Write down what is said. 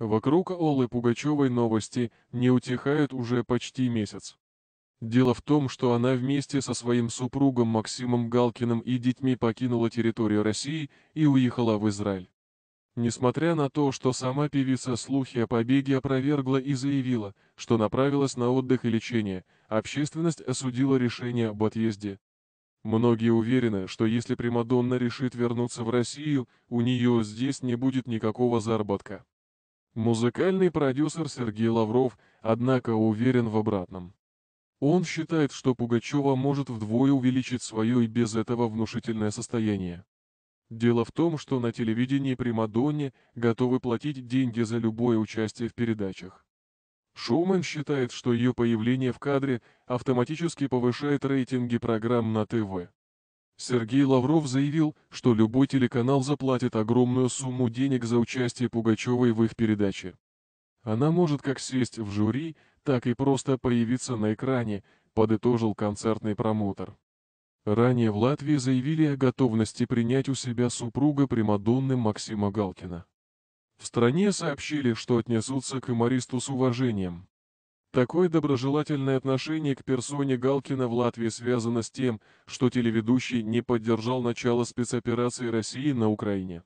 Вокруг Оллы Пугачевой новости не утихают уже почти месяц. Дело в том, что она вместе со своим супругом Максимом Галкиным и детьми покинула территорию России и уехала в Израиль. Несмотря на то, что сама певица слухи о побеге опровергла и заявила, что направилась на отдых и лечение, общественность осудила решение об отъезде. Многие уверены, что если Примадонна решит вернуться в Россию, у нее здесь не будет никакого заработка. Музыкальный продюсер Сергей Лавров, однако, уверен в обратном. Он считает, что Пугачева может вдвое увеличить свое и без этого внушительное состояние. Дело в том, что на телевидении при Мадонне готовы платить деньги за любое участие в передачах. Шоумен считает, что ее появление в кадре автоматически повышает рейтинги программ на ТВ. Сергей Лавров заявил, что любой телеканал заплатит огромную сумму денег за участие Пугачевой в их передаче. Она может как сесть в жюри, так и просто появиться на экране, подытожил концертный промоутер. Ранее в Латвии заявили о готовности принять у себя супруга Примадонны Максима Галкина. В стране сообщили, что отнесутся к юмористу с уважением. Такое доброжелательное отношение к персоне Галкина в Латвии связано с тем, что телеведущий не поддержал начало спецоперации России на Украине.